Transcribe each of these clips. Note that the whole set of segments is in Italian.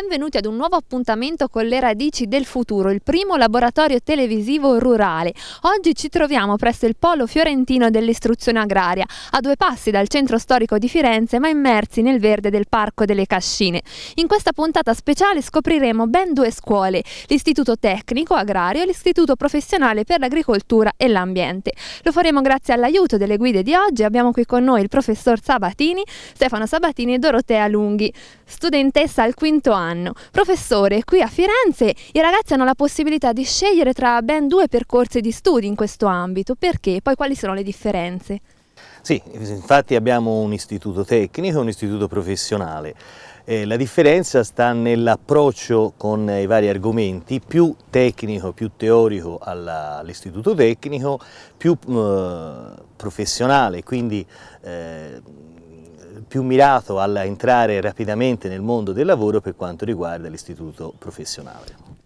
Benvenuti ad un nuovo appuntamento con le radici del futuro, il primo laboratorio televisivo rurale. Oggi ci troviamo presso il Polo Fiorentino dell'Istruzione Agraria, a due passi dal centro storico di Firenze ma immersi nel verde del Parco delle Cascine. In questa puntata speciale scopriremo ben due scuole, l'Istituto Tecnico Agrario e l'Istituto Professionale per l'Agricoltura e l'Ambiente. Lo faremo grazie all'aiuto delle guide di oggi. Abbiamo qui con noi il professor Sabatini, Stefano Sabatini e Dorotea Lunghi, studentessa al quinto anno anno. Professore, qui a Firenze i ragazzi hanno la possibilità di scegliere tra ben due percorsi di studi in questo ambito. Perché? Poi quali sono le differenze? Sì, infatti abbiamo un istituto tecnico e un istituto professionale. Eh, la differenza sta nell'approccio con i vari argomenti, più tecnico, più teorico all'istituto tecnico, più eh, professionale, quindi eh, più mirato all'entrare rapidamente nel mondo del lavoro per quanto riguarda l'istituto professionale.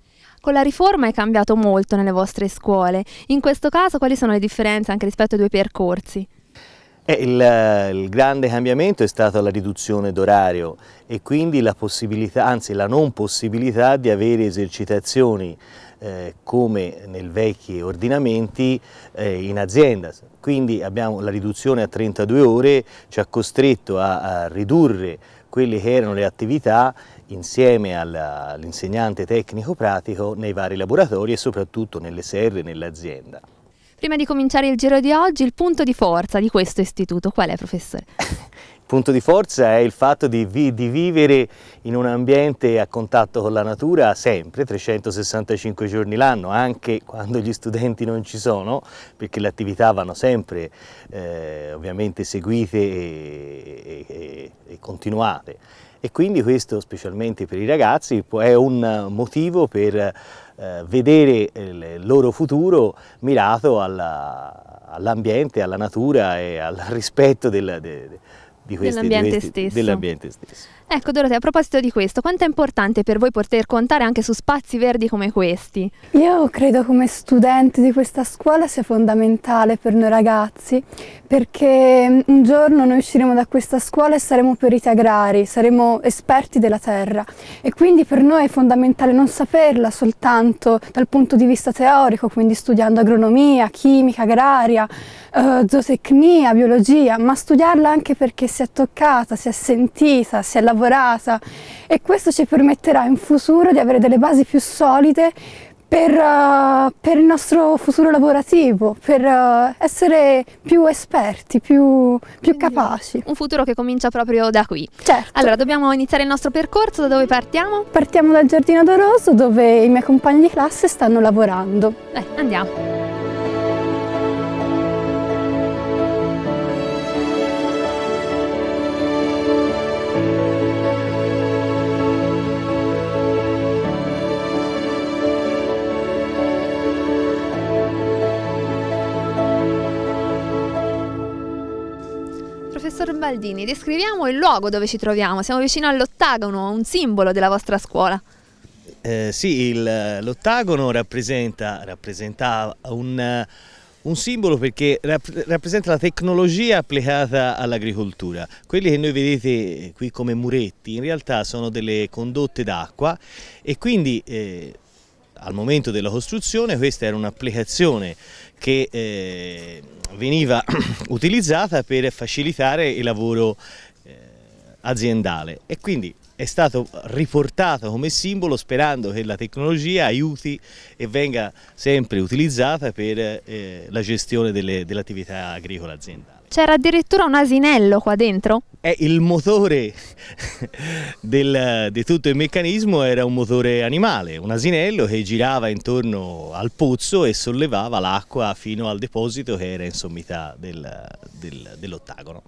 Con la riforma è cambiato molto nelle vostre scuole, in questo caso quali sono le differenze anche rispetto ai due percorsi? Eh, il, eh, il, grande cambiamento è stata la riduzione d'orario e quindi la possibilità, anzi la non possibilità di avere esercitazioni eh, come nei vecchi ordinamenti eh, in azienda. Quindi abbiamo la riduzione a 32 ore ci ha costretto a, a ridurre quelle che erano le attività insieme all'insegnante tecnico pratico nei vari laboratori e soprattutto nelle serre nell'azienda. Prima di cominciare il giro di oggi, il punto di forza di questo istituto qual è, professore? punto di forza è il fatto di, vi, di, vivere in un ambiente a contatto con la natura sempre, 365 giorni l'anno, anche quando gli studenti non ci sono, perché le attività vanno sempre eh, ovviamente seguite e, e, e continuate. E quindi questo, specialmente per i ragazzi, è un motivo per eh, vedere il loro futuro mirato all'ambiente, alla, all alla natura e al rispetto del, de, dell'ambiente stesso. Dell Ecco Dorotea, a proposito di questo, quanto è importante per voi poter contare anche su spazi verdi come questi? Io credo come studente di questa scuola sia fondamentale per noi ragazzi perché mm, un giorno noi usciremo da questa scuola e saremo periti agrari, saremo esperti della terra e quindi per noi è fondamentale non saperla soltanto dal punto di vista teorico, quindi studiando agronomia, chimica agraria, eh, zootecnia, biologia, ma studiarla anche perché si è toccata, si è sentita, si è lavorata lavorata e questo ci permetterà in futuro di avere delle basi più solide per, uh, per, il nostro futuro lavorativo, per uh, essere più esperti, più, più, capaci. Un futuro che comincia proprio da qui. Certo. Allora, dobbiamo iniziare il nostro percorso, da dove partiamo? Partiamo dal Giardino d'Oroso dove i miei compagni di classe stanno lavorando. Beh, andiamo. Professor Baldini, descriviamo il luogo dove ci troviamo, siamo vicino all'ottagono, un simbolo della vostra scuola. Eh, sì, l'ottagono rappresenta, rappresenta un, un, simbolo perché rap rappresenta la tecnologia applicata all'agricoltura. Quelli che noi vedete qui come muretti in realtà sono delle condotte d'acqua e quindi... Eh, al momento della costruzione questa era un'applicazione che eh, veniva utilizzata per facilitare il lavoro eh, aziendale e quindi è stato riportato come simbolo sperando che la tecnologia aiuti e venga sempre utilizzata per eh, la gestione dell'attività dell agricola aziendale. C'era addirittura un asinello qua dentro? Eh, il motore del, di tutto il meccanismo era un motore animale, un asinello che girava intorno al pozzo e sollevava l'acqua fino al deposito che era in sommità del, del, dell'ottagono.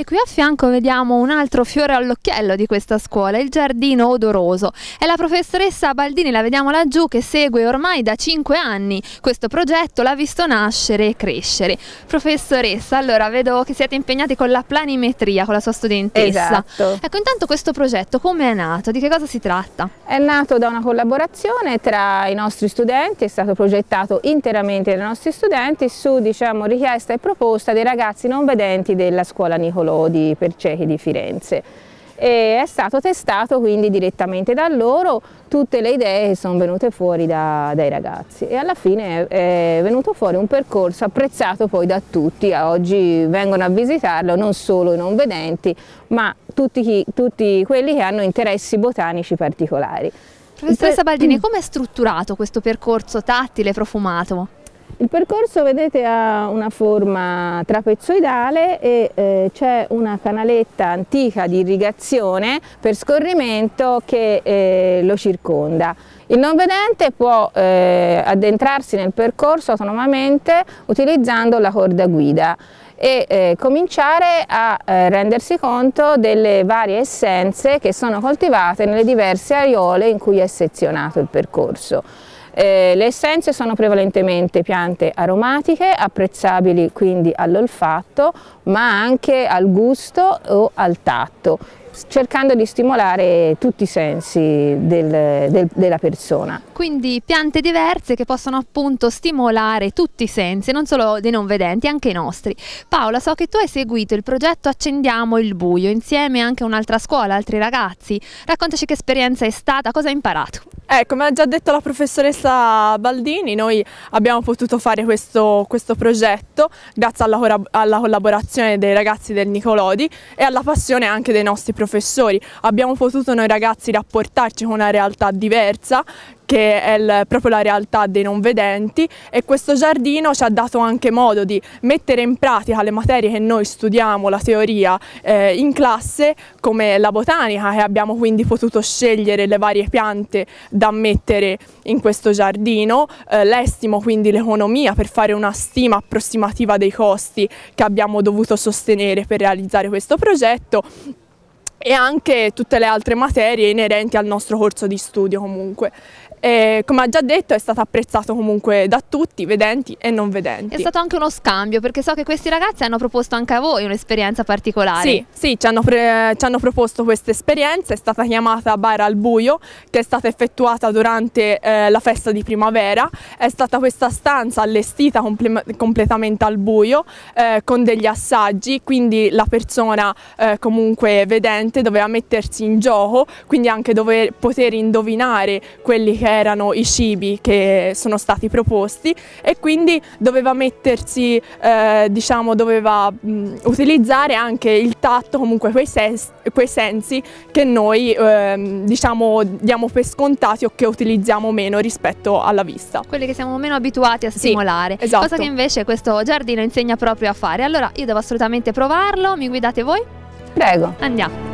E qui a fianco vediamo un altro fiore all'occhiello di questa scuola, il giardino odoroso. È la professoressa Baldini, la vediamo laggiù, che segue ormai da 5 anni questo progetto, l'ha visto nascere e crescere. Professoressa, allora vedo che siete impegnati con la planimetria, con la sua studentessa. Esatto. Ecco, intanto questo progetto come è nato? Di che cosa si tratta? È nato da una collaborazione tra i nostri studenti, è stato progettato interamente dai nostri studenti su diciamo, richiesta e proposta dei ragazzi non vedenti della scuola Nicolò circolo per ciechi di Firenze. E è stato testato quindi direttamente da loro tutte le idee che sono venute fuori da, dai ragazzi e alla fine è, è, venuto fuori un percorso apprezzato poi da tutti, oggi vengono a visitarlo non solo i non vedenti ma tutti, chi, tutti quelli che hanno interessi botanici particolari. Professoressa Baldini, come è strutturato questo percorso tattile profumato? Il percorso vedete ha una forma trapezoidale e eh, c'è una canaletta antica di irrigazione per scorrimento che eh, lo circonda. Il non vedente può eh, addentrarsi nel percorso autonomamente utilizzando la corda guida e eh, cominciare a eh, rendersi conto delle varie essenze che sono coltivate nelle diverse aiole in cui è sezionato il percorso. Eh, le essenze sono prevalentemente piante aromatiche, apprezzabili quindi all'olfatto, ma anche al gusto o al tatto cercando di stimolare tutti i sensi del, del, della persona. Quindi piante diverse che possono appunto stimolare tutti i sensi, non solo dei non vedenti, anche i nostri. Paola, so che tu hai seguito il progetto Accendiamo il Buio, insieme anche a un'altra scuola, altri ragazzi. Raccontaci che esperienza è stata, cosa hai imparato? Eh, come ha già detto la professoressa Baldini, noi abbiamo potuto fare questo, questo progetto grazie alla, alla collaborazione dei ragazzi del Nicolodi e alla passione anche dei nostri professori professori, abbiamo potuto noi ragazzi rapportarci con una realtà diversa che è il, proprio la realtà dei non vedenti e questo giardino ci ha dato anche modo di mettere in pratica le materie che noi studiamo, la teoria, eh, in classe come la botanica e abbiamo quindi potuto scegliere le varie piante da mettere in questo giardino, eh, l'estimo quindi l'economia per fare una stima approssimativa dei costi che abbiamo dovuto sostenere per realizzare questo progetto e anche tutte le altre materie inerenti al nostro corso di studio comunque. E, come ha già detto è stato apprezzato comunque da tutti, vedenti e non vedenti. È stato anche uno scambio perché so che questi ragazzi hanno proposto anche a voi un'esperienza particolare. Sì, sì ci, hanno ci hanno, proposto questa esperienza, è stata chiamata Bar al Buio che è stata effettuata durante eh, la festa di primavera, è stata questa stanza allestita comple completamente al buio eh, con degli assaggi, quindi la persona eh, comunque vedente doveva mettersi in gioco, quindi anche dover poter indovinare quelli che c'erano i cibi che sono stati proposti e quindi doveva mettersi, eh, diciamo, doveva mh, mm, utilizzare anche il tatto, comunque quei, ses, quei sensi che noi eh, diciamo diamo per scontati o che utilizziamo meno rispetto alla vista. Quelli che siamo meno abituati a stimolare, sì, esatto. cosa che invece questo giardino insegna proprio a fare. Allora io devo assolutamente provarlo, mi guidate voi? Prego. Andiamo.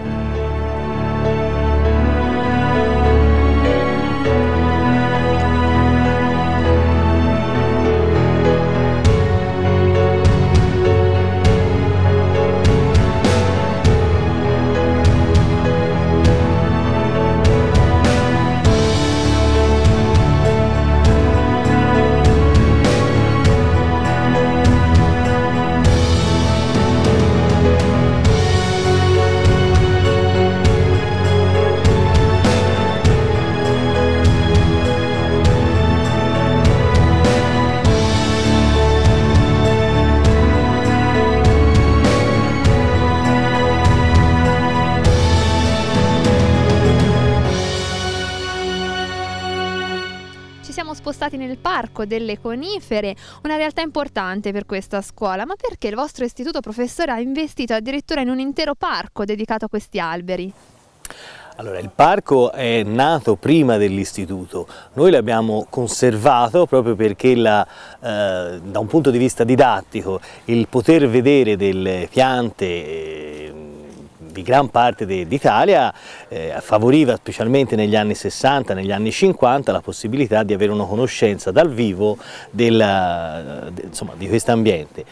spostati nel Parco delle Conifere, una realtà importante per questa scuola. Ma perché il vostro istituto, professore, ha investito addirittura in un intero parco dedicato a questi alberi? Allora, il parco è nato prima dell'istituto, noi l'abbiamo conservato proprio perché la, eh, da un punto di vista didattico il poter vedere delle piante eh, di gran parte d'Italia eh, favoriva specialmente negli anni 60, negli anni 50 la possibilità di avere una conoscenza dal vivo della, eh, de, insomma, di questo ambiente.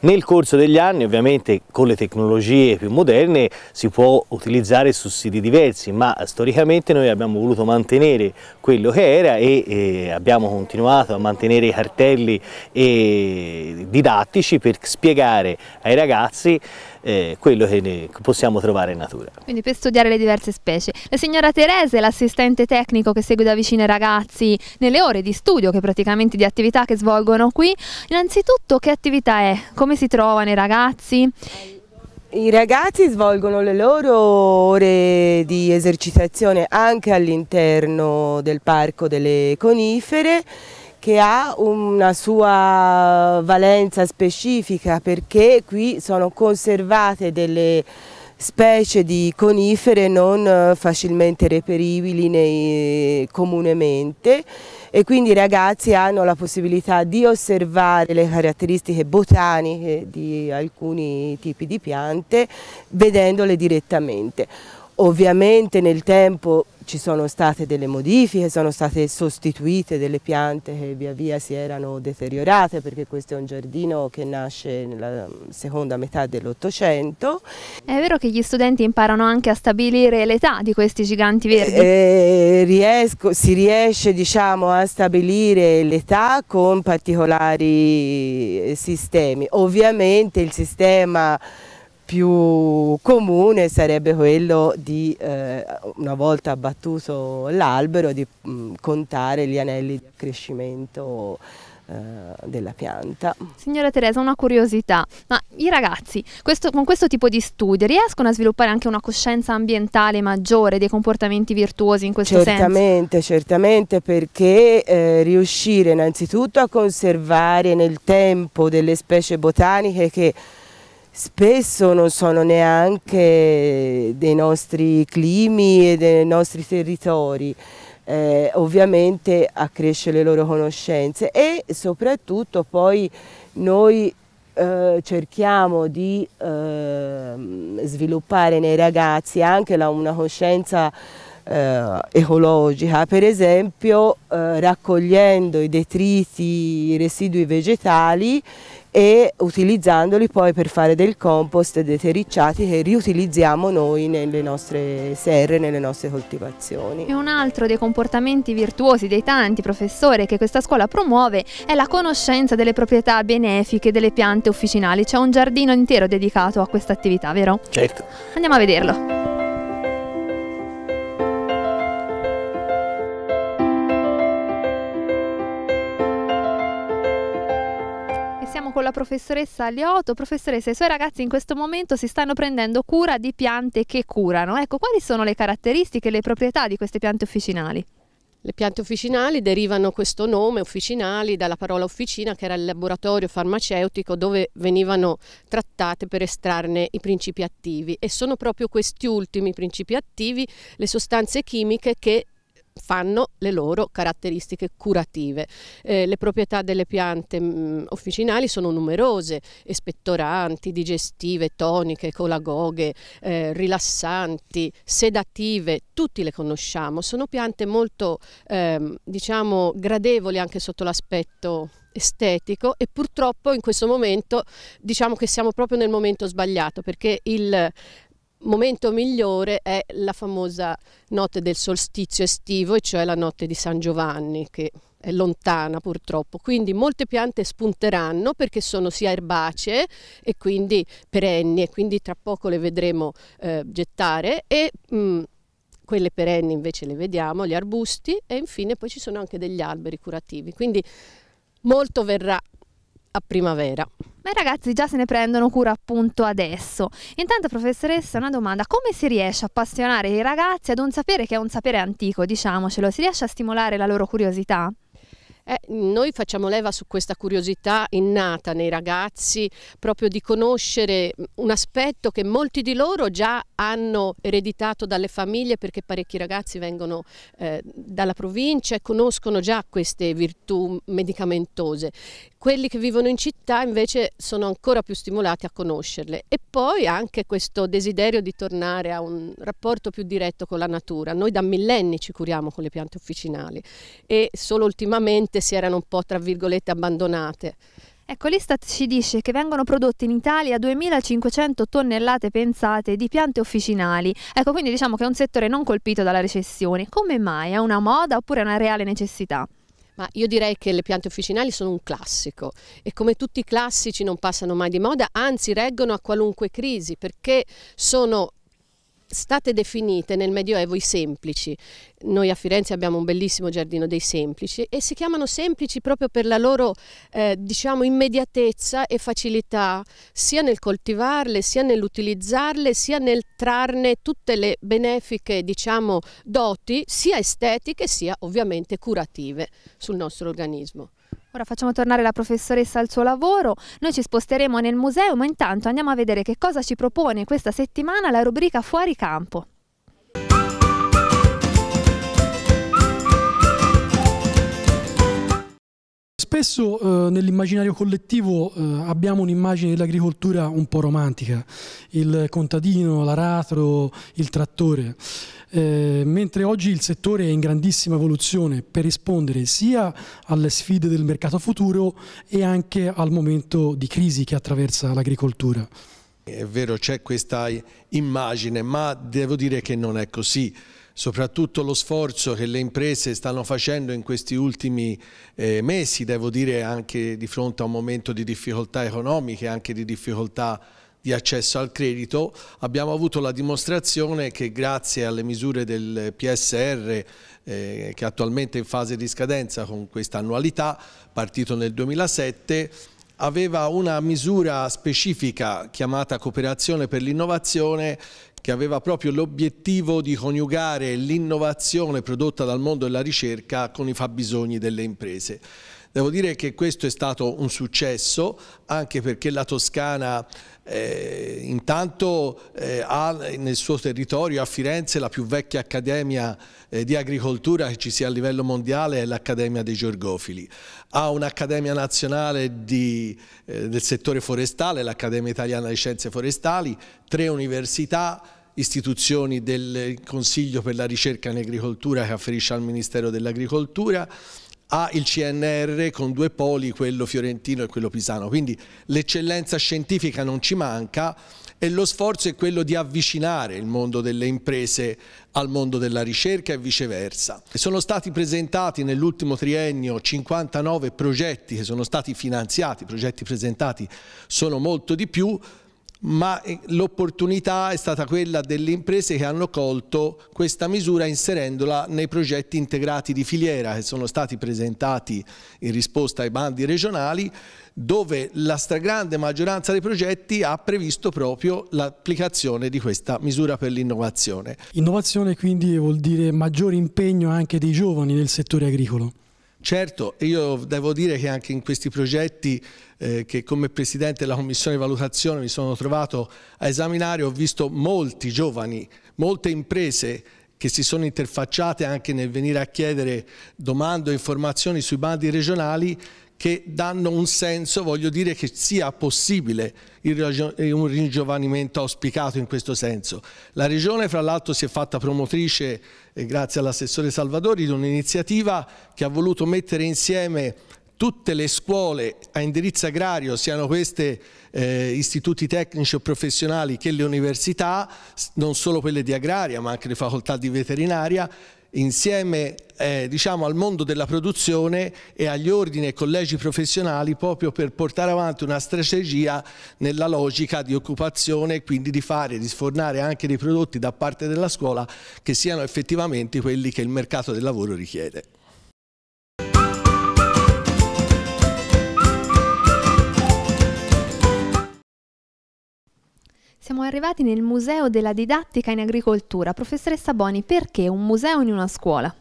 Nel corso degli anni ovviamente con le tecnologie più moderne si può utilizzare sussidi diversi ma storicamente noi abbiamo voluto mantenere quello che era e, e abbiamo continuato a mantenere i cartelli e, eh, didattici per spiegare ai ragazzi eh, quello che, ne, che possiamo trovare in natura. Quindi per studiare le diverse specie. La signora Teresa è l'assistente tecnico che segue da vicino i ragazzi nelle ore di studio, che praticamente di attività che svolgono qui. Innanzitutto che attività è? Come si trovano i ragazzi? I ragazzi svolgono le loro ore di esercitazione anche all'interno del parco delle conifere che ha una sua valenza specifica perché qui sono conservate delle specie di conifere non eh, facilmente reperibili nei, comunemente e quindi i ragazzi hanno la possibilità di osservare le caratteristiche botaniche di alcuni tipi di piante vedendole direttamente. Ovviamente nel tempo ci sono state delle modifiche, sono state sostituite delle piante che via via si erano deteriorate perché questo è un giardino che nasce nella seconda metà dell'Ottocento. È vero che gli studenti imparano anche a stabilire l'età di questi giganti verdi? Eh, eh riesco, si riesce diciamo, a stabilire l'età con particolari sistemi. Ovviamente il sistema più comune sarebbe quello di, eh, una volta abbattuto l'albero, di mh, mm, contare gli anelli di accrescimento eh, della pianta. Signora Teresa, una curiosità, ma i ragazzi questo, con questo tipo di studi riescono a sviluppare anche una coscienza ambientale maggiore, dei comportamenti virtuosi in questo certamente, senso? Certamente, certamente perché eh, riuscire innanzitutto a conservare nel tempo delle specie botaniche che spesso non sono neanche dei nostri climi e dei nostri territori. Eh, ovviamente accresce le loro conoscenze e soprattutto poi noi eh, cerchiamo di eh, sviluppare nei ragazzi anche la, una coscienza eh, ecologica, per esempio eh, raccogliendo i detriti, i residui vegetali e utilizzandoli poi per fare del compost e dei terricciati che riutilizziamo noi nelle nostre serre, nelle nostre coltivazioni. E un altro dei comportamenti virtuosi dei tanti professore che questa scuola promuove è la conoscenza delle proprietà benefiche delle piante officinali, c'è un giardino intero dedicato a questa attività, vero? Certo. Andiamo a vederlo. la professoressa Lioto. Professoressa, i suoi ragazzi in questo momento si stanno prendendo cura di piante che curano. Ecco, quali sono le caratteristiche e le proprietà di queste piante officinali? Le piante officinali derivano questo nome officinali dalla parola officina che era il laboratorio farmaceutico dove venivano trattate per estrarne i principi attivi e sono proprio questi ultimi principi attivi le sostanze chimiche che fanno le loro caratteristiche curative. Eh, le proprietà delle piante mh, mm, officinali sono numerose, espettoranti, digestive, toniche, colagoghe, eh, rilassanti, sedative, tutti le conosciamo, sono piante molto ehm, diciamo, gradevoli anche sotto l'aspetto estetico e purtroppo in questo momento diciamo che siamo proprio nel momento sbagliato perché il momento migliore è la famosa notte del solstizio estivo, e cioè la notte di San Giovanni, che è lontana purtroppo. Quindi molte piante spunteranno perché sono sia erbacee e quindi perenni, e quindi tra poco le vedremo eh, gettare. E, mh, mm, quelle perenni invece le vediamo, gli arbusti e infine poi ci sono anche degli alberi curativi, quindi molto verrà a primavera. Ma i ragazzi già se ne prendono cura appunto adesso. Intanto professoressa una domanda, come si riesce a appassionare i ragazzi ad un sapere che è un sapere antico, diciamocelo, si riesce a stimolare la loro curiosità? Eh, noi facciamo leva su questa curiosità innata nei ragazzi proprio di conoscere un aspetto che molti di loro già hanno ereditato dalle famiglie perché parecchi ragazzi vengono eh, dalla provincia e conoscono già queste virtù medicamentose. Quelli che vivono in città invece sono ancora più stimolati a conoscerle e poi anche questo desiderio di tornare a un rapporto più diretto con la natura. Noi da millenni ci curiamo con le piante officinali e solo ultimamente si erano un po' tra virgolette abbandonate. Ecco, l'Istat ci dice che vengono prodotte in Italia 2.500 tonnellate pensate di piante officinali. Ecco, quindi diciamo che è un settore non colpito dalla recessione. Come mai? È una moda oppure è una reale necessità? Ma io direi che le piante officinali sono un classico e come tutti i classici non passano mai di moda, anzi reggono a qualunque crisi perché sono state definite nel Medioevo i semplici. Noi a Firenze abbiamo un bellissimo giardino dei semplici e si chiamano semplici proprio per la loro eh, diciamo immediatezza e facilità sia nel coltivarle, sia nell'utilizzarle, sia nel trarne tutte le benefiche diciamo doti sia estetiche sia ovviamente curative sul nostro organismo. Ora facciamo tornare la professoressa al suo lavoro, noi ci sposteremo nel museo ma intanto andiamo a vedere che cosa ci propone questa settimana la rubrica Fuori Campo. spesso eh, nell'immaginario collettivo eh, abbiamo un'immagine dell'agricoltura un po' romantica, il contadino, l'aratro, il trattore, eh, mentre oggi il settore è in grandissima evoluzione per rispondere sia alle sfide del mercato futuro e anche al momento di crisi che attraversa l'agricoltura. È vero, c'è questa immagine, ma devo dire che non è così soprattutto lo sforzo che le imprese stanno facendo in questi ultimi eh, mesi, devo dire anche di fronte a un momento di difficoltà economiche, anche di difficoltà di accesso al credito, abbiamo avuto la dimostrazione che grazie alle misure del PSR eh, che attualmente è in fase di scadenza con questa annualità, partito nel 2007, aveva una misura specifica chiamata cooperazione per l'innovazione che aveva proprio l'obiettivo di coniugare l'innovazione prodotta dal mondo della ricerca con i fabbisogni delle imprese. Devo dire che questo è stato un successo anche perché la Toscana eh, intanto eh, ha nel suo territorio a Firenze la più vecchia accademia eh, di agricoltura che ci sia a livello mondiale, è l'Accademia dei Giorgofili. Ha un'accademia nazionale di, eh, del settore forestale, l'Accademia Italiana di Scienze Forestali, tre università, istituzioni del Consiglio per la ricerca in agricoltura che afferisce al Ministero dell'Agricoltura, ha il CNR con due poli, quello fiorentino e quello pisano. Quindi l'eccellenza scientifica non ci manca e lo sforzo è quello di avvicinare il mondo delle imprese al mondo della ricerca e viceversa. Sono stati presentati nell'ultimo triennio 59 progetti che sono stati finanziati, i progetti presentati sono molto di più, ma eh, l'opportunità è stata quella delle imprese che hanno colto questa misura inserendola nei progetti integrati di filiera che sono stati presentati in risposta ai bandi regionali dove la stragrande maggioranza dei progetti ha previsto proprio l'applicazione di questa misura per l'innovazione. Innovazione quindi vuol dire maggiore impegno anche dei giovani nel settore agricolo. Certo, io devo dire che anche in questi progetti eh, che come Presidente della Commissione Valutazione mi sono trovato a esaminare ho visto molti giovani, molte imprese che si sono interfacciate anche nel venire a chiedere domande o informazioni sui bandi regionali che danno un senso, voglio dire che sia possibile un ringiovanimento auspicato in questo senso. La Regione fra l'altro si è fatta promotrice, eh, grazie all'assessore Salvadori, di un'iniziativa che ha voluto mettere insieme tutte le scuole a indirizzo agrario, siano queste eh, istituti tecnici o professionali che le università, non solo quelle di agraria ma anche le facoltà di veterinaria, insieme eh, diciamo, al mondo della produzione e agli ordini e collegi professionali proprio per portare avanti una strategia nella logica di occupazione e quindi di fare, di sfornare anche dei prodotti da parte della scuola che siano effettivamente quelli che il mercato del lavoro richiede. Siamo arrivati nel Museo della Didattica in Agricoltura. Professoressa Boni, perché un museo in una scuola?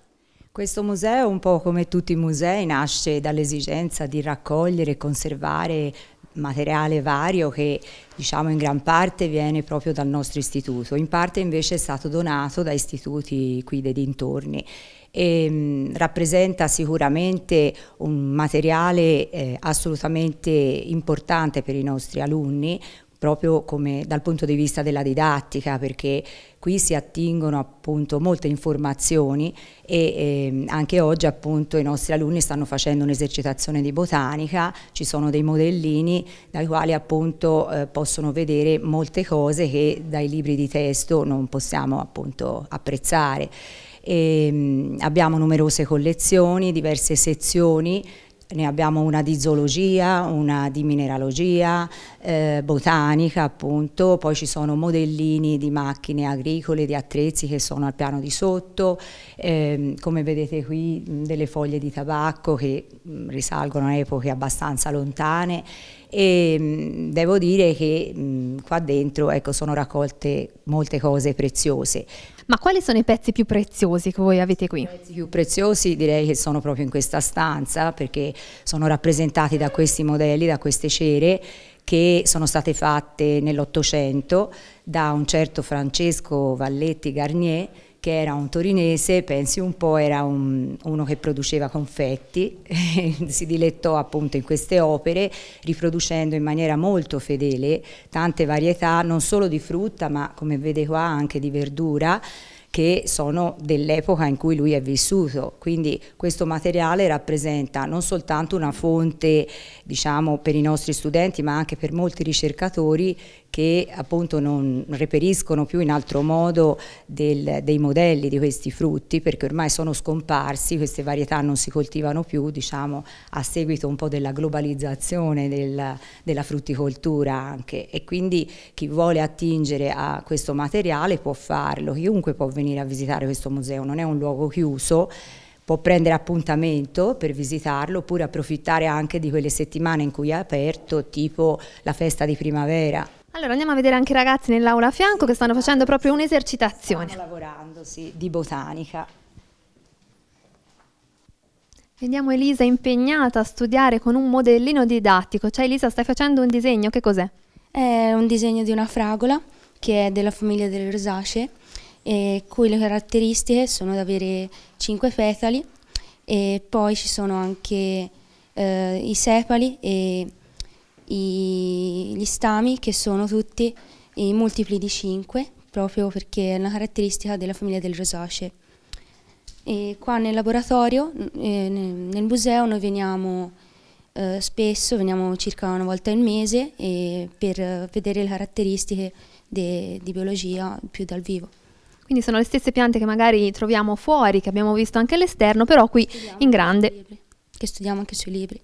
Questo museo, un po' come tutti i musei, nasce dall'esigenza di raccogliere e conservare materiale vario che diciamo in gran parte viene proprio dal nostro istituto, in parte invece è stato donato da istituti qui dei dintorni e ehm, mh, rappresenta sicuramente un materiale eh, assolutamente importante per i nostri alunni proprio come dal punto di vista della didattica, perché qui si attingono appunto molte informazioni e eh, anche oggi appunto i nostri alunni stanno facendo un'esercitazione di botanica, ci sono dei modellini dai quali appunto eh, possono vedere molte cose che dai libri di testo non possiamo appunto apprezzare. E, ehm, abbiamo numerose collezioni, diverse sezioni, ne abbiamo una di zoologia, una di mineralogia, eh, botanica appunto, poi ci sono modellini di macchine agricole, di attrezzi che sono al piano di sotto, eh, come vedete qui delle foglie di tabacco che risalgono a epoche abbastanza lontane e devo dire che mh, qua dentro ecco, sono raccolte molte cose preziose. Ma quali sono i pezzi più preziosi che voi avete qui? I pezzi più preziosi direi che sono proprio in questa stanza perché sono rappresentati da questi modelli, da queste cere che sono state fatte nell'Ottocento da un certo Francesco Valletti Garnier che era un torinese, pensi un po', era un, uno che produceva confetti, si dilettò appunto in queste opere, riproducendo in maniera molto fedele tante varietà, non solo di frutta, ma come vede qua anche di verdura, che sono dell'epoca in cui lui è vissuto. Quindi questo materiale rappresenta non soltanto una fonte diciamo, per i nostri studenti ma anche per molti ricercatori che appunto non reperiscono più in altro modo del, dei modelli di questi frutti perché ormai sono scomparsi, queste varietà non si coltivano più diciamo, a seguito un po' della globalizzazione del, della frutticoltura anche e quindi chi vuole attingere a questo materiale può farlo, chiunque può venire a visitare questo museo, non è un luogo chiuso può prendere appuntamento per visitarlo oppure approfittare anche di quelle settimane in cui è aperto, tipo la festa di primavera allora andiamo a vedere anche i ragazzi nell'aula a fianco che stanno facendo proprio un'esercitazione. Stanno lavorando, sì, di botanica. Vediamo Elisa impegnata a studiare con un modellino didattico. Cioè Elisa stai facendo un disegno, che cos'è? È un disegno di una fragola che è della famiglia delle rosacee e cui le caratteristiche sono ad avere cinque petali e poi ci sono anche eh, i sepali e i, gli stami che sono tutti i multipli di 5 proprio perché è una caratteristica della famiglia del rosacee. E qua nel laboratorio, eh, nel museo, noi veniamo eh, spesso, veniamo circa una volta al mese eh, per vedere le caratteristiche de, di biologia più dal vivo. Quindi sono le stesse piante che magari troviamo fuori, che abbiamo visto anche all'esterno, però qui studiamo in grande. Che studiamo anche sui libri.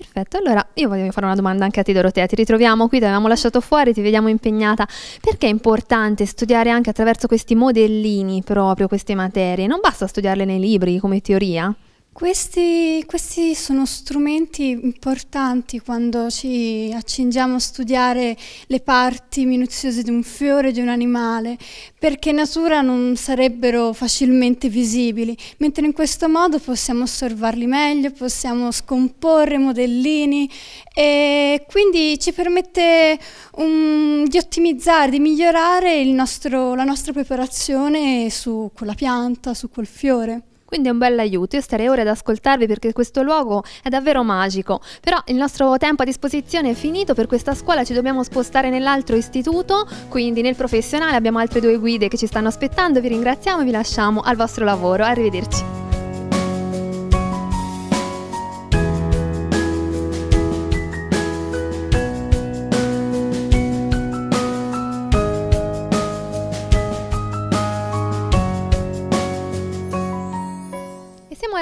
Perfetto, allora io voglio fare una domanda anche a te Dorotea, ti ritroviamo qui, ti avevamo lasciato fuori, ti vediamo impegnata. Perché è importante studiare anche attraverso questi modellini proprio queste materie? Non basta studiarle nei libri come teoria? Questi, questi, sono strumenti importanti quando ci accingiamo a studiare le parti minuziose di un fiore, di un animale, perché in natura non sarebbero facilmente visibili, mentre in questo modo possiamo osservarli meglio, possiamo scomporre modellini e quindi ci permette um, di ottimizzare, di migliorare nostro, la nostra preparazione su quella pianta, su quel fiore. Quindi è un bel aiuto. Io starei ore ad ascoltarvi perché questo luogo è davvero magico. Però il nostro tempo a disposizione è finito per questa scuola, ci dobbiamo spostare nell'altro istituto, quindi nel professionale abbiamo altre due guide che ci stanno aspettando. Vi ringraziamo e vi lasciamo al vostro lavoro. Arrivederci.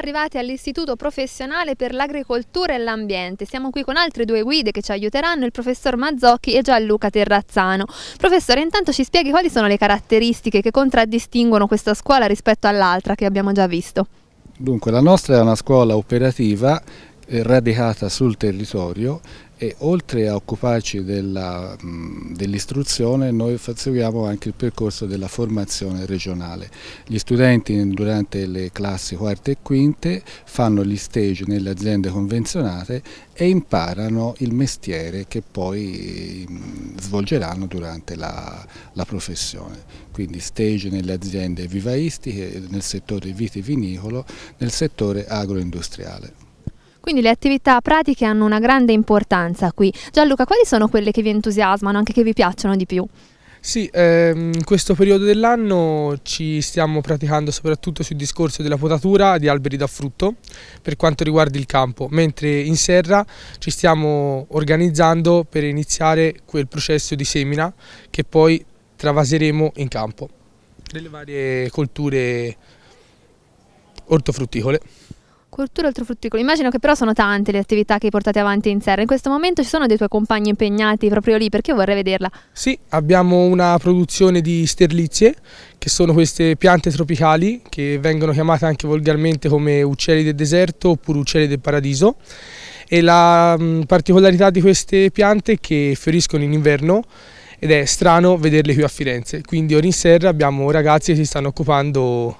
arrivati all'Istituto Professionale per l'Agricoltura e l'Ambiente. Siamo qui con altre due guide che ci aiuteranno, il professor Mazzocchi e Gianluca Terrazzano. Professore, intanto ci spieghi quali sono le caratteristiche che contraddistinguono questa scuola rispetto all'altra che abbiamo già visto. Dunque, la nostra è una scuola operativa eh, radicata sul territorio e oltre a occuparci dell'istruzione dell noi facciamo anche il percorso della formazione regionale. Gli studenti durante le classi quarte e quinte fanno gli stage nelle aziende convenzionate e imparano il mestiere che poi svolgeranno durante la, la professione. Quindi stage nelle aziende vivaistiche, nel settore vitivinicolo, nel settore agroindustriale. Quindi le attività pratiche hanno una grande importanza qui. Gianluca, quali sono quelle che vi entusiasmano, anche che vi piacciono di più? Sì, ehm, in questo periodo dell'anno ci stiamo praticando soprattutto sul discorso della potatura di alberi da frutto per quanto riguarda il campo, mentre in serra ci stiamo organizzando per iniziare quel processo di semina che poi travaseremo in campo nelle varie colture ortofrutticole. Cultura oltrofrutticola. Immagino che però sono tante le attività che portate avanti in serra. In questo momento ci sono dei tuoi compagni impegnati proprio lì perché io vorrei vederla. Sì, abbiamo una produzione di sterlizie che sono queste piante tropicali che vengono chiamate anche volgarmente come uccelli del deserto oppure uccelli del paradiso e la mh, mm, particolarità di queste piante è che fioriscono in inverno ed è strano vederle qui a Firenze, quindi ora in serra abbiamo ragazzi che si stanno occupando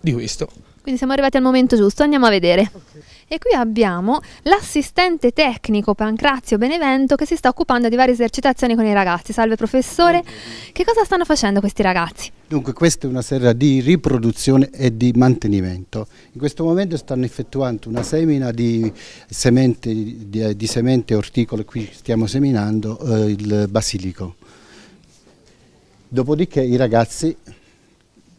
di questo. Quindi siamo arrivati al momento giusto, andiamo a vedere. Okay. E qui abbiamo l'assistente tecnico Pancrazio Benevento che si sta occupando di varie esercitazioni con i ragazzi. Salve professore, che cosa stanno facendo questi ragazzi? Dunque questa è una serra di riproduzione e di mantenimento. In questo momento stanno effettuando una semina di semente, di, di semente orticolo, qui stiamo seminando eh, il basilico. Dopodiché i ragazzi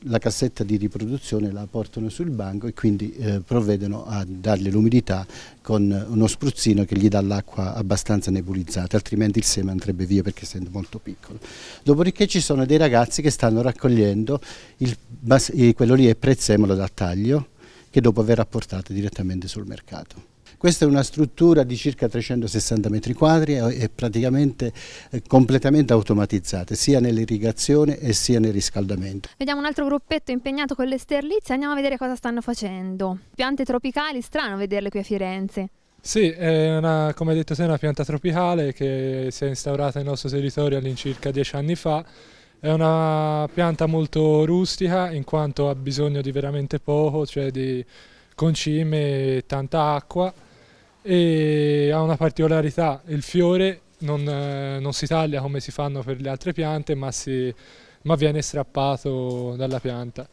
la cassetta di riproduzione la portano sul banco e quindi eh, provvedono a dargli l'umidità con uno spruzzino che gli dà l'acqua abbastanza nebulizzata, altrimenti il seme andrebbe via perché essendo molto piccolo. Dopodiché ci sono dei ragazzi che stanno raccogliendo, il, eh, quello lì è prezzemolo da taglio, che dopo verrà portato direttamente sul mercato. Questa è una struttura di circa 360 metri quadri e eh, praticamente eh, completamente automatizzata, sia nell'irrigazione e sia nel riscaldamento. Vediamo un altro gruppetto impegnato con le sterlizie, andiamo a vedere cosa stanno facendo. Piante tropicali, strano vederle qui a Firenze. Sì, è una, come detto te, una pianta tropicale che si è instaurata nel nostro territorio all'incirca dieci anni fa. È una pianta molto rustica in quanto ha bisogno di veramente poco, cioè di concime e tanta acqua e ha una particolarità, il fiore non, eh, non, si taglia come si fanno per le altre piante ma, si, ma viene strappato dalla pianta.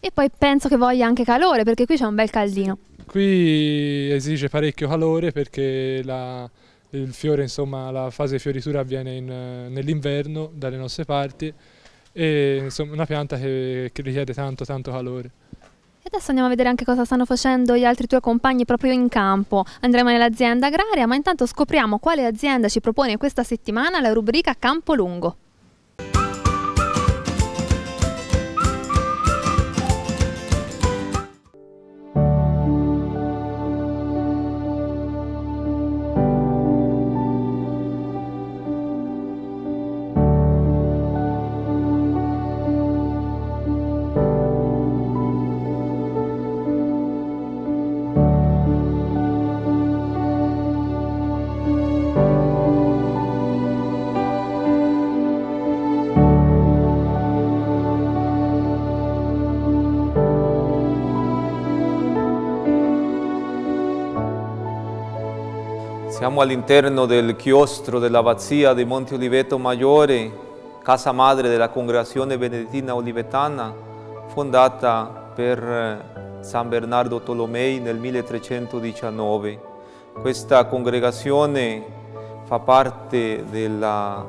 E poi penso che voglia anche calore perché qui c'è un bel caldino. Qui esige parecchio calore perché la, il fiore, insomma, la fase di fioritura avviene eh, nell'inverno dalle nostre parti e insomma, una pianta che, che richiede tanto tanto calore adesso andiamo a vedere anche cosa stanno facendo gli altri tuoi compagni proprio in campo. Andremo nell'azienda agraria, ma intanto scopriamo quale azienda ci propone questa settimana la rubrica Campo Lungo. Siamo all'interno del chiostro dell'Abbazia di Monte Oliveto Maggiore, casa madre della congregazione benedettina olivetana, fondata per eh, San Bernardo Tolomei nel 1319. Questa congregazione fa parte della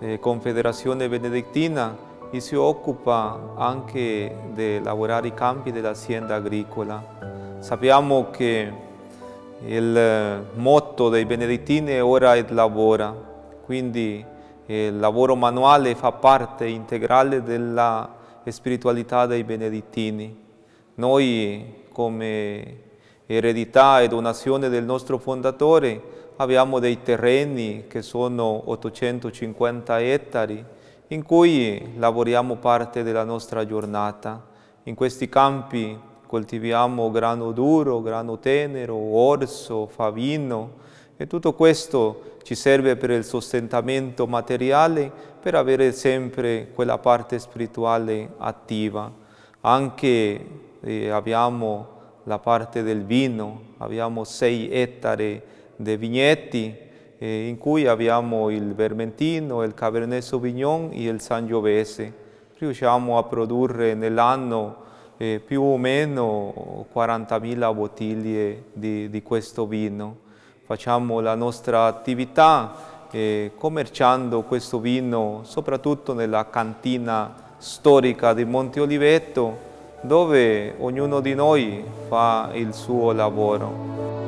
eh, Confederazione Benedettina e si occupa anche di lavorare i campi dell'azienda agricola. Sappiamo che il eh, motto dei benedettini è ora ed lavora, quindi eh, il lavoro manuale fa parte integrale della spiritualità dei benedettini. Noi come eredità e donazione del nostro fondatore abbiamo dei terreni che sono 850 ettari in cui lavoriamo parte della nostra giornata. In questi campi coltiviamo grano duro, grano tenero, orso, favino e tutto questo ci serve per il sostentamento materiale, per avere sempre quella parte spirituale attiva. Anche eh, abbiamo la parte del vino, abbiamo sei ettari di vigneti eh, in cui abbiamo il Vermentino, il Cabernet Sauvignon e il Sangiovese. Riusciamo a produrre nell'anno eh, più o meno 40.000 bottiglie di, di, questo vino. Facciamo la nostra attività eh, commerciando questo vino soprattutto nella cantina storica di Monte Olivetto dove ognuno di noi fa il suo lavoro.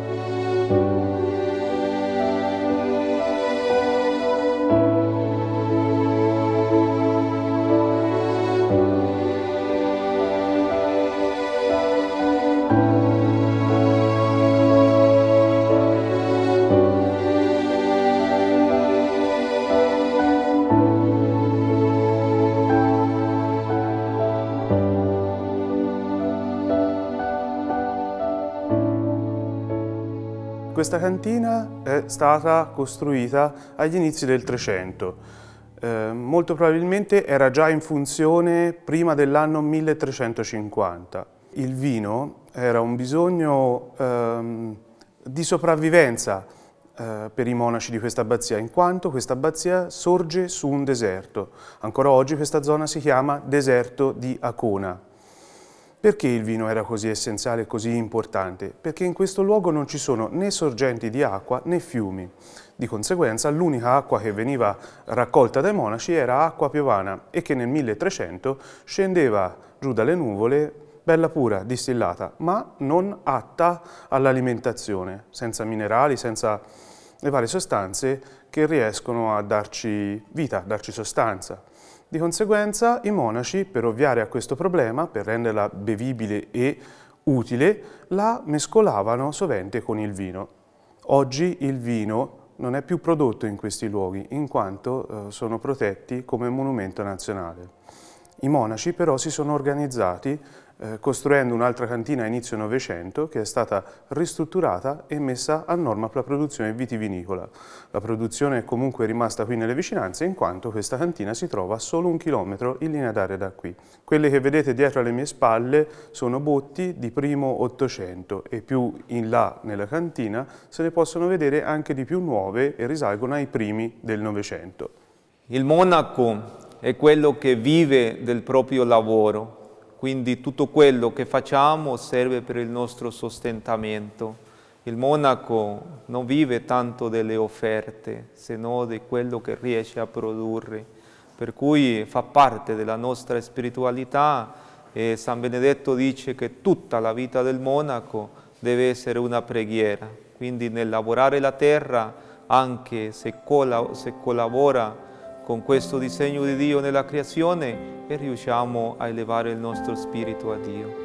Questa cantina è stata costruita agli inizi del 300. Eh, molto probabilmente era già in funzione prima dell'anno 1350. Il vino era un bisogno ehm, di sopravvivenza eh, per i monaci di questa abbazia, in quanto questa abbazia sorge su un deserto. Ancora oggi questa zona si chiama deserto di Acona. Perché il vino era così essenziale e così importante? Perché in questo luogo non ci sono né sorgenti di acqua né fiumi. Di conseguenza l'unica acqua che veniva raccolta dai monaci era acqua piovana e che nel 1300 scendeva giù dalle nuvole bella pura, distillata, ma non atta all'alimentazione, senza minerali, senza le varie sostanze che riescono a darci vita, a darci sostanza. Di conseguenza i monaci, per ovviare a questo problema, per renderla bevibile e utile, la mescolavano sovente con il vino. Oggi il vino non è più prodotto in questi luoghi, in quanto eh, sono protetti come monumento nazionale. I monaci però si sono organizzati eh, costruendo un'altra cantina a inizio Novecento che è stata ristrutturata e messa a norma per la produzione vitivinicola. La produzione è comunque rimasta qui nelle vicinanze in quanto questa cantina si trova solo un chilometro in linea d'aria da qui. Quelle che vedete dietro alle mie spalle sono botti di primo Ottocento e più in là nella cantina se ne possono vedere anche di più nuove e risalgono ai primi del Novecento. Il monaco è quello che vive del proprio lavoro, quindi tutto quello che facciamo serve per il nostro sostentamento. Il monaco non vive tanto delle offerte, se no di quello che riesce a produrre, per cui fa parte della nostra spiritualità e San Benedetto dice che tutta la vita del monaco deve essere una preghiera, quindi nel lavorare la terra, anche se collabora con questo disegno di Dio nella creazione e riusciamo a elevare il nostro spirito a Dio.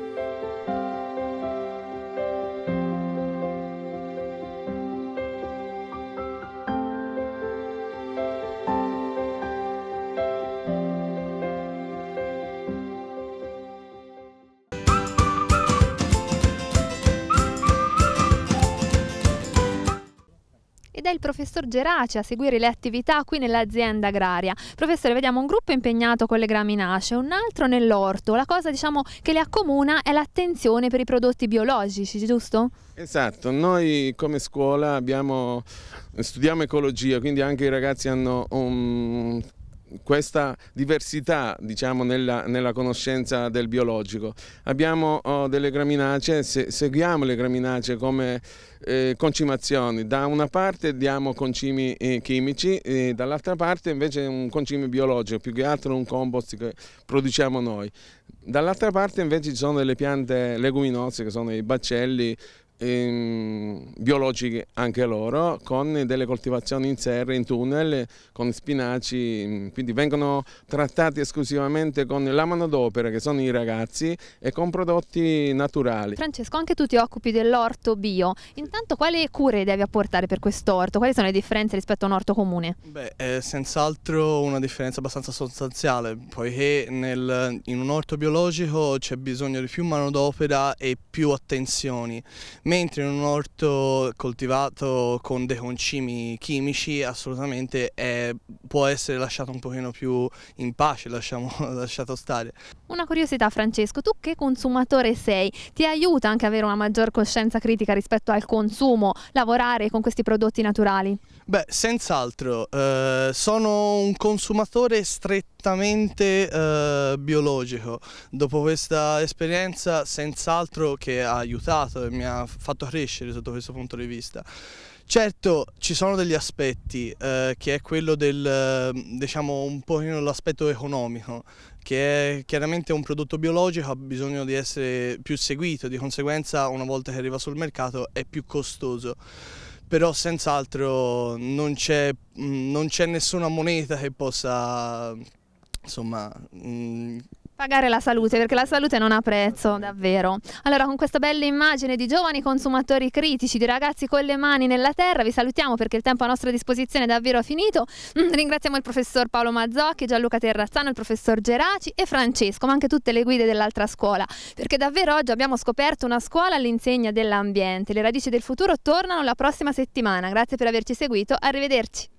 il professor Geraci a seguire le attività qui nell'azienda agraria. Professore, vediamo un gruppo impegnato con le graminacee, un altro nell'orto. La cosa diciamo, che le accomuna è l'attenzione per i prodotti biologici, giusto? Esatto, noi come scuola abbiamo, studiamo ecologia, quindi anche i ragazzi hanno un questa diversità diciamo, nella, nella, conoscenza del biologico. Abbiamo oh, delle graminacee, se, seguiamo le graminacee come eh, concimazioni, da una parte diamo concimi eh, chimici, dall'altra parte invece un concime biologico, più che altro un compost che produciamo noi. Dall'altra parte invece ci sono delle piante leguminose che sono i baccelli ehm, biologiche anche loro, con delle coltivazioni in serra, in tunnel, con spinaci, mm, quindi vengono trattati esclusivamente con la manodopera che sono i ragazzi e con prodotti naturali. Francesco, anche tu ti occupi dell'orto bio, intanto quali cure devi apportare per quest'orto? Quali sono le differenze rispetto a un orto comune? Beh, è senz'altro una differenza abbastanza sostanziale, poiché nel, in un orto biologico c'è bisogno di più manodopera e più attenzioni, mentre in un orto coltivato con dei concimi chimici assolutamente è, può essere lasciato un pochino più in pace, lasciamo, lasciato stare. Una curiosità Francesco, tu che consumatore sei? Ti aiuta anche avere una maggior coscienza critica rispetto al consumo, lavorare con questi prodotti naturali? Beh, senz'altro, eh, sono un consumatore stretto prettamente eh, biologico. Dopo questa esperienza senz'altro che ha aiutato e mi ha fatto crescere sotto questo punto di vista. Certo ci sono degli aspetti, eh, che è quello del, diciamo, un pochino l'aspetto economico, che è chiaramente un prodotto biologico, ha bisogno di essere più seguito, di conseguenza una volta che arriva sul mercato è più costoso però senz'altro non c'è mm, nessuna moneta che possa insomma... Mh... Mm, Pagare la salute, perché la salute non ha prezzo, davvero. Allora, con questa bella immagine di giovani consumatori critici, di ragazzi con le mani nella terra, vi salutiamo perché il tempo a nostra disposizione è davvero finito. Mm, ringraziamo il professor Paolo Mazzocchi, Gianluca Terrazzano, il professor Geraci e Francesco, ma anche tutte le guide dell'altra scuola, perché davvero oggi abbiamo scoperto una scuola all'insegna dell'ambiente. Le radici del futuro tornano la prossima settimana. Grazie per averci seguito, arrivederci.